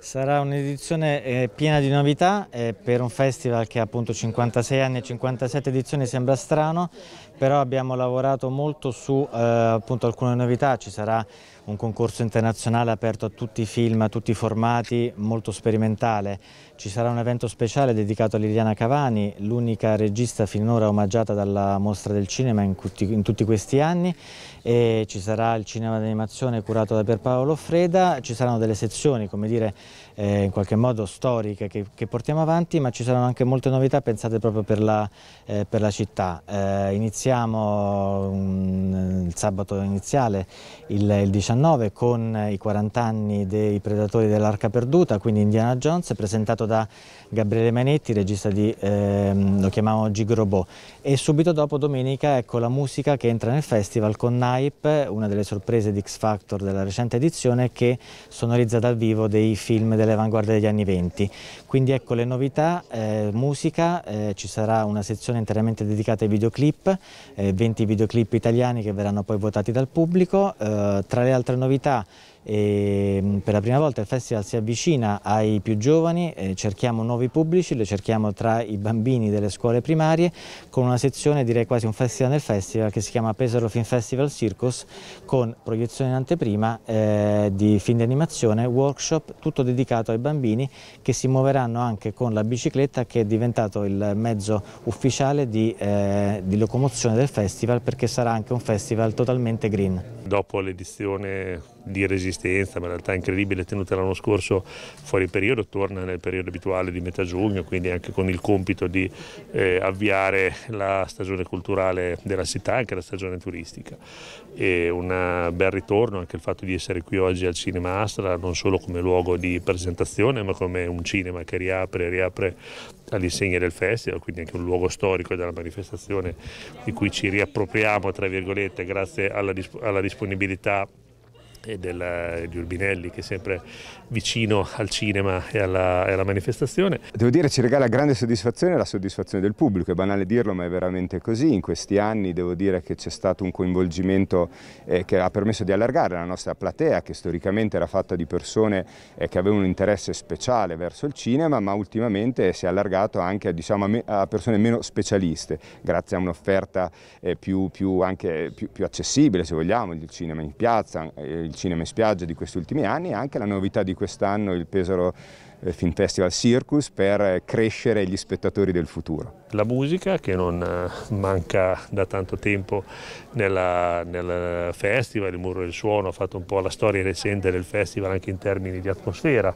Sarà un'edizione eh, piena di novità eh, per un festival che ha appunto 56 anni e 57 edizioni sembra strano, però abbiamo lavorato molto su eh, alcune novità, ci sarà un concorso internazionale aperto a tutti i film, a tutti i formati, molto sperimentale. Ci sarà un evento speciale dedicato a Liliana Cavani, l'unica regista finora omaggiata dalla Mostra del Cinema in tutti, in tutti questi anni. E ci sarà il cinema d'animazione curato da Pierpaolo Freda, ci saranno delle sezioni, come dire, eh, in qualche modo storiche che, che, portiamo avanti, ma ci saranno anche molte novità pensate proprio per la, eh, per la città. Eh, iniziamo um, il sabato iniziale, il, il 19 2019 con i 40 anni dei Predatori dell'Arca Perduta, quindi Indiana Jones, presentato da Gabriele Manetti, regista di, ehm, lo chiamavamo Gigrobò. E subito dopo, domenica, ecco la musica che entra nel festival con Naip, una delle sorprese di X Factor della recente edizione, che sonorizza dal vivo dei film delle avanguardie degli anni 20. Quindi ecco le novità, eh, musica, eh, ci sarà una sezione interamente dedicata ai videoclip, eh, 20 videoclip italiani che verranno poi votati dal pubblico, eh, tra le altre Altre novità e ehm, per la prima volta il festival si avvicina ai più giovani, eh, cerchiamo nuovi pubblici, lo cerchiamo tra i bambini delle scuole primarie con una sezione, direi quasi un festival nel festival che si chiama Pesaro Film Festival Circus con proiezione in anteprima eh, di film di animazione, workshop, tutto dedicato ai bambini che si muoveranno anche con la bicicletta che è diventato il mezzo ufficiale di, eh, di locomozione del festival perché sarà anche un festival totalmente green. Dopo l'edizione di resistenza, ma in realtà incredibile, tenuta l'anno scorso fuori periodo, torna nel periodo abituale di metà giugno, quindi anche con il compito di eh, avviare la stagione culturale della città, anche la stagione turistica. E un bel ritorno anche il fatto di essere qui oggi al Cinema Astra, non solo come luogo di presentazione, ma come un cinema che riapre, e riapre all'insegna del festival, quindi anche un luogo storico della manifestazione di cui ci riappropriamo, tra virgolette, grazie alla, disp alla disponibilità e della, di Urbinelli che è sempre vicino al cinema e alla, e alla, manifestazione. Devo dire ci regala grande soddisfazione la soddisfazione del pubblico, è banale dirlo ma è veramente così, in questi anni devo dire che c'è stato un coinvolgimento eh, che ha permesso di allargare la nostra platea che storicamente era fatta di persone eh, che avevano un interesse speciale verso il cinema ma ultimamente si è allargato anche diciamo, a, me, a, persone meno specialiste grazie a un'offerta eh, più, più, più, più, accessibile se vogliamo, il cinema in piazza, eh, il cinema in spiaggia di questi ultimi anni e anche la novità di quest'anno, il Pesaro eh, Film Festival Circus, per eh, crescere gli spettatori del futuro. La musica che non eh, manca da tanto tempo nella, nel festival, il Muro del Suono ha fatto un po' la storia recente del festival anche in termini di atmosfera,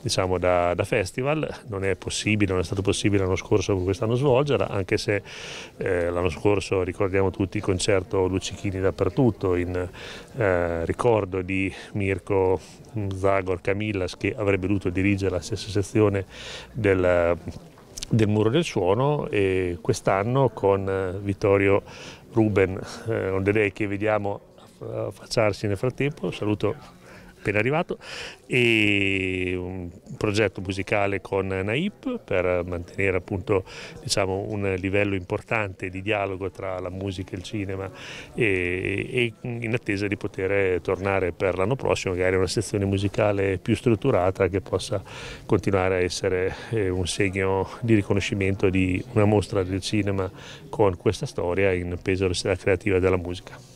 diciamo da, da festival, non è possibile, non è stato possibile l'anno scorso quest'anno svolgerla, anche se eh, l'anno scorso ricordiamo tutti il concerto Luccichini dappertutto, in eh, ricordo ricordo di Mirko Zagor Camillas che avrebbe dovuto dirigere la stessa sezione del, del Muro del Suono e quest'anno con eh, Vittorio Ruben eh, Onderei che vediamo eh, affacciarsi nel frattempo, saluto appena arrivato, e un progetto musicale con Naip per mantenere appunto diciamo, un livello importante di dialogo tra la musica e il cinema e, e in attesa di poter tornare per l'anno prossimo magari una sezione musicale più strutturata che possa continuare a essere eh, un segno di riconoscimento di una mostra del cinema con questa storia in peso della Creativa della Musica.